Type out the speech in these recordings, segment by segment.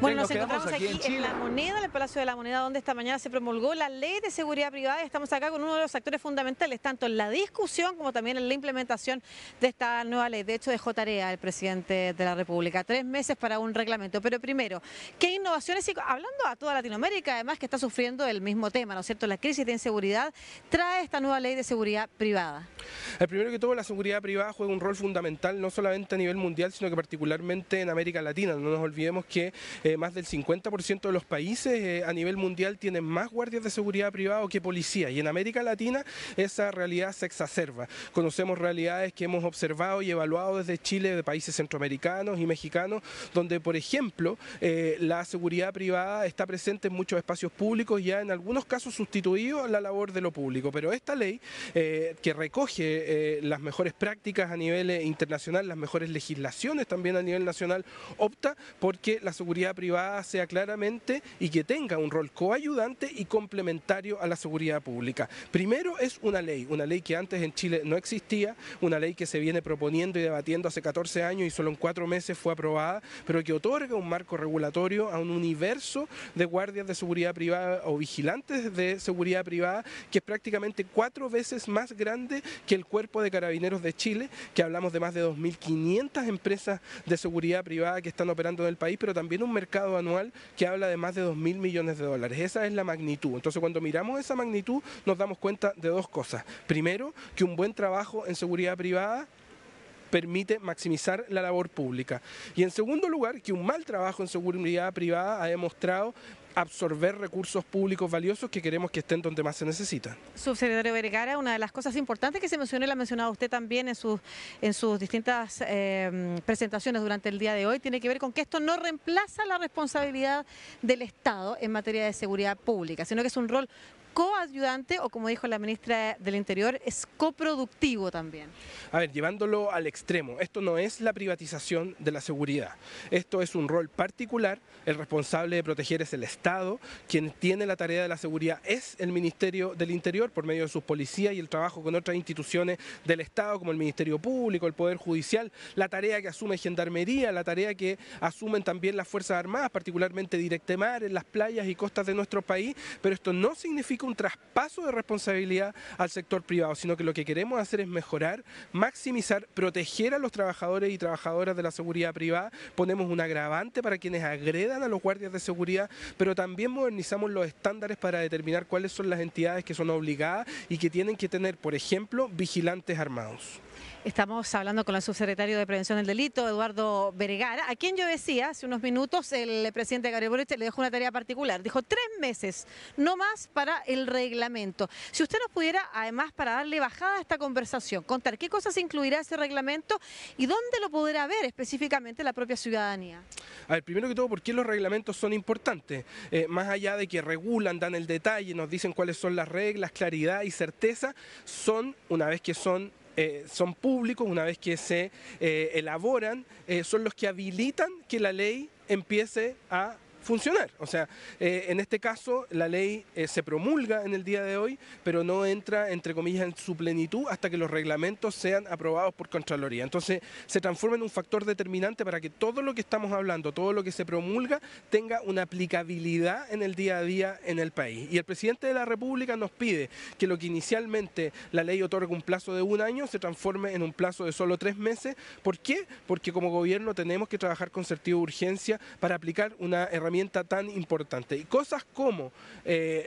Bueno, nos, encontramos aquí, en, La Moneda, en el Palacio de la Moneda, donde esta mañana se promulgó la Ley de Seguridad Privada. y Estamos acá con uno de los actores fundamentales, tanto en la discusión como también en la implementación de esta nueva ley. De hecho, dejó tarea el presidente de la República. Tres meses para un reglamento. Pero primero, ¿qué innovaciones? hablando a toda Latinoamérica, además, que está sufriendo el mismo tema, ¿no es cierto? La crisis de inseguridad trae esta nueva ley de seguridad privada. El primero que todo, la seguridad privada juega un rol fundamental, no solamente a nivel mundial, sino que particularmente en América Latina. No nos olvidemos que eh, más del 50% de los países eh, a nivel mundial tienen más guardias de seguridad privada que policía y en América Latina esa realidad se exacerba. Conocemos realidades que hemos observado y evaluado desde Chile, de países centroamericanos y mexicanos, donde por ejemplo eh, la seguridad privada está presente en muchos espacios públicos y ya en algunos casos sustituido a la labor de lo público. Pero esta ley que recoge las mejores prácticas a nivel internacional, las mejores legislaciones también a nivel nacional, opta porque la seguridad privada sea claramente y que tenga un rol coayudante y complementario a la seguridad pública. Primero es una ley, una ley que antes en Chile no existía, una ley que se viene proponiendo y debatiendo hace 14 años y solo en cuatro meses fue aprobada, pero que otorga un marco regulatorio a un universo de guardias de seguridad privada o vigilantes de seguridad privada que es prácticamente cuatro veces más grande que el cuerpo de carabineros de Chile, que hablamos de más de 2.500 empresas de seguridad privada que están operando en el país, pero también un mercado mercado anual que habla de más de 2.000 millones de dólares. Esa es la magnitud. Entonces, cuando miramos esa magnitud, nos damos cuenta de dos cosas. Primero, que un buen trabajo en seguridad privada permite maximizar la labor pública. Y en segundo lugar, que un mal trabajo en seguridad privada ha demostrado absorber recursos públicos valiosos que queremos que estén donde más se necesitan. Subsecretario Vergara, una de las cosas importantes que se mencionó y la ha mencionado usted también en sus, en sus distintas em, presentaciones durante el día de hoy, tiene que ver con que esto no reemplaza la responsabilidad del Estado en materia de seguridad pública, sino que es un rol coayudante o como dijo la ministra del Interior, es coproductivo también? A ver, llevándolo al extremo, esto no es la privatización de la seguridad, esto es un rol particular, el responsable de proteger es el Estado, quien tiene la tarea de la seguridad es el Ministerio del Interior por medio de sus policías y el trabajo con otras instituciones del Estado como el Ministerio Público, el Poder Judicial, la tarea que asume Gendarmería, la tarea que asumen también las Fuerzas Armadas, particularmente Directemar, en las playas y costas de nuestro país, pero esto no significa un traspaso de responsabilidad al sector privado, sino que lo que queremos hacer es mejorar, maximizar, proteger a los trabajadores y trabajadoras de la seguridad privada, ponemos un agravante para quienes agredan a los guardias de seguridad, pero también modernizamos los estándares para determinar cuáles son las entidades que son obligadas y que tienen que tener, por ejemplo, vigilantes armados. Estamos hablando con el subsecretario de Prevención del Delito, Eduardo Vergara, a quien yo decía hace unos minutos, el presidente Gabriel Boric le dejó una tarea particular. Dijo tres meses, no más para el reglamento. Si usted nos pudiera, además, para darle bajada a esta conversación, contar qué cosas incluirá ese reglamento y dónde lo podrá ver específicamente la propia ciudadanía. A ver, primero que todo, ¿por qué los reglamentos son importantes? Eh, más allá de que regulan, dan el detalle, nos dicen cuáles son las reglas, claridad y certeza, son, una vez que son eh, son públicos, una vez que se eh, elaboran, eh, son los que habilitan que la ley empiece a funcionar. O sea, eh, en este caso la ley eh, se promulga en el día de hoy, pero no entra, entre comillas, en su plenitud hasta que los reglamentos sean aprobados por Contraloría. Entonces, se transforma en un factor determinante para que todo lo que estamos hablando, todo lo que se promulga, tenga una aplicabilidad en el día a día en el país. Y el presidente de la República nos pide que lo que inicialmente la ley otorga un plazo de un año se transforme en un plazo de solo tres meses. ¿Por qué? Porque como gobierno tenemos que trabajar con sentido de urgencia para aplicar una herramienta tan importante. Y cosas como eh,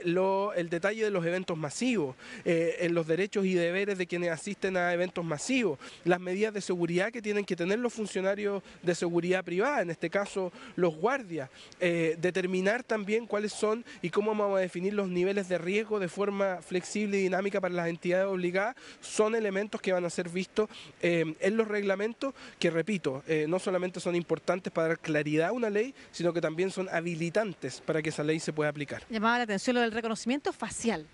el detalle de los eventos masivos, eh, los derechos y deberes de quienes asisten a eventos masivos, las medidas de seguridad que tienen que tener los funcionarios de seguridad privada, en este caso los guardias, eh, determinar también cuáles son y cómo vamos a definir los niveles de riesgo de forma flexible y dinámica para las entidades obligadas, son elementos que van a ser vistos en los reglamentos que, repito, no solamente son importantes para dar claridad a una ley, sino que también son habilitantes para que esa ley se pueda aplicar. Llamaba la atención lo del reconocimiento facial.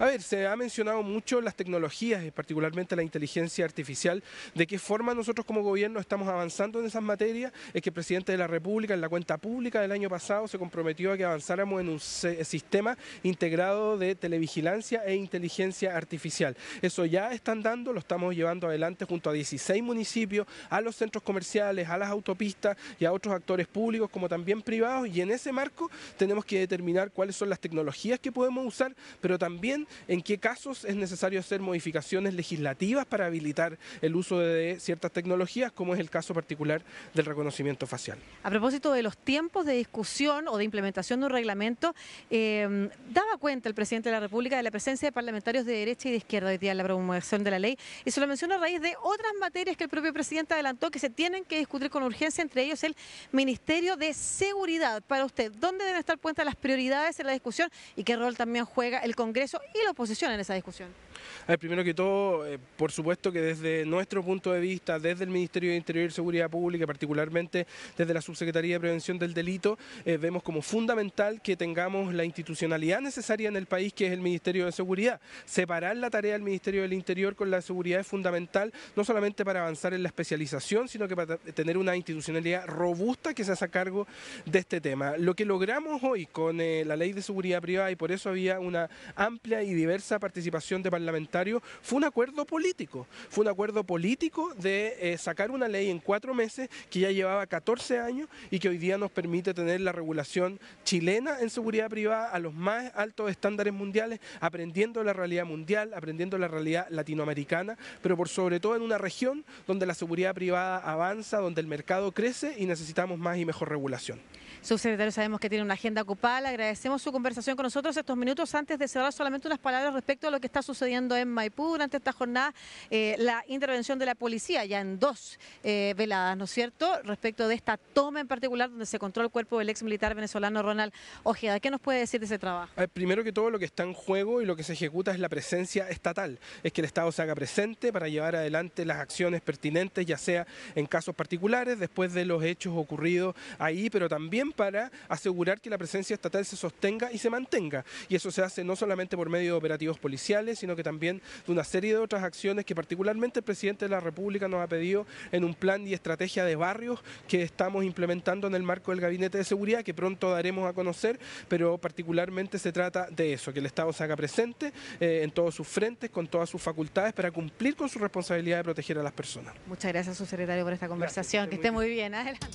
A ver, se ha mencionado mucho las tecnologías, eh, particularmente la inteligencia artificial, de qué forma nosotros como gobierno estamos avanzando en esas materias. Es que el presidente de la República en la cuenta pública del año pasado se comprometió a que avanzáramos en un eh, sistema integrado de televigilancia e inteligencia artificial. Eso ya están dando, lo estamos llevando adelante junto a 16 municipios, a los centros comerciales, a las autopistas y a otros actores públicos como también privados y en ese marco tenemos que determinar cuáles son las tecnologías que podemos usar, pero también en qué casos es necesario hacer modificaciones legislativas para habilitar el uso de ciertas tecnologías, como es el caso particular del reconocimiento facial. A propósito de los tiempos de discusión o de implementación de un reglamento, em, daba cuenta el presidente de la República de la presencia de parlamentarios de derecha y de izquierda hoy día en la promulgación de la ley, y se lo menciona a raíz de otras materias que el propio presidente adelantó que se tienen que discutir con urgencia, entre ellos el Ministerio de Seguridad. Para usted, ¿dónde deben estar puestas las prioridades en la discusión y qué rol también juega el Congreso y la oposición en esa discusión primero que todo, eh, por supuesto que desde nuestro punto de vista, desde el Ministerio de Interior y Seguridad Pública, particularmente desde la Subsecretaría de Prevención del Delito, eh, vemos como fundamental que tengamos la institucionalidad necesaria en el país, que es el Ministerio de Seguridad. Separar la tarea del Ministerio del Interior con la seguridad es fundamental, no solamente para avanzar en la especialización, sino que para tener una institucionalidad robusta que se hace a cargo de este tema. Lo que logramos hoy con eh, la ley de seguridad privada, y por eso había una amplia y diversa participación de parlamentarios, fue un acuerdo político. Fue un acuerdo político de eh, sacar una ley en cuatro meses que ya llevaba 14 años y que hoy día nos permite tener la regulación chilena en seguridad privada a los más altos estándares mundiales, aprendiendo la realidad mundial, aprendiendo la realidad latinoamericana, pero por sobre todo en una región donde la seguridad privada avanza, donde el mercado crece y necesitamos más y mejor regulación. Subsecretario, sabemos que tiene una agenda ocupada. agradecemos su conversación con nosotros estos minutos. Antes de cerrar, solamente unas palabras respecto a lo que está sucediendo en Maipú durante esta jornada. Eh, la intervención de la policía ya en dos eh, veladas, ¿no es cierto? Respecto de esta toma en particular donde se controló el cuerpo del ex militar venezolano Ronald Ojeda. ¿Qué nos puede decir de ese trabajo? Eh, primero que todo, lo que está en juego y lo que se ejecuta es la presencia estatal. Es que el Estado se haga presente para llevar adelante las acciones pertinentes, ya sea en casos particulares, después de los hechos ocurridos ahí, pero también para asegurar que la presencia estatal se sostenga y se mantenga. Y eso se hace no solamente por medio de operativos policiales, sino que también de una serie de otras acciones que particularmente el presidente de la República nos ha pedido en un plan y estrategia de barrios que estamos implementando en el marco del Gabinete de Seguridad, que pronto daremos a conocer, pero particularmente se trata de eso, que el Estado se haga presente eh, en todos sus frentes, con todas sus facultades, para cumplir con su responsabilidad de proteger a las personas. Muchas gracias, su secretario, por esta conversación. que esté muy bien. Adelante.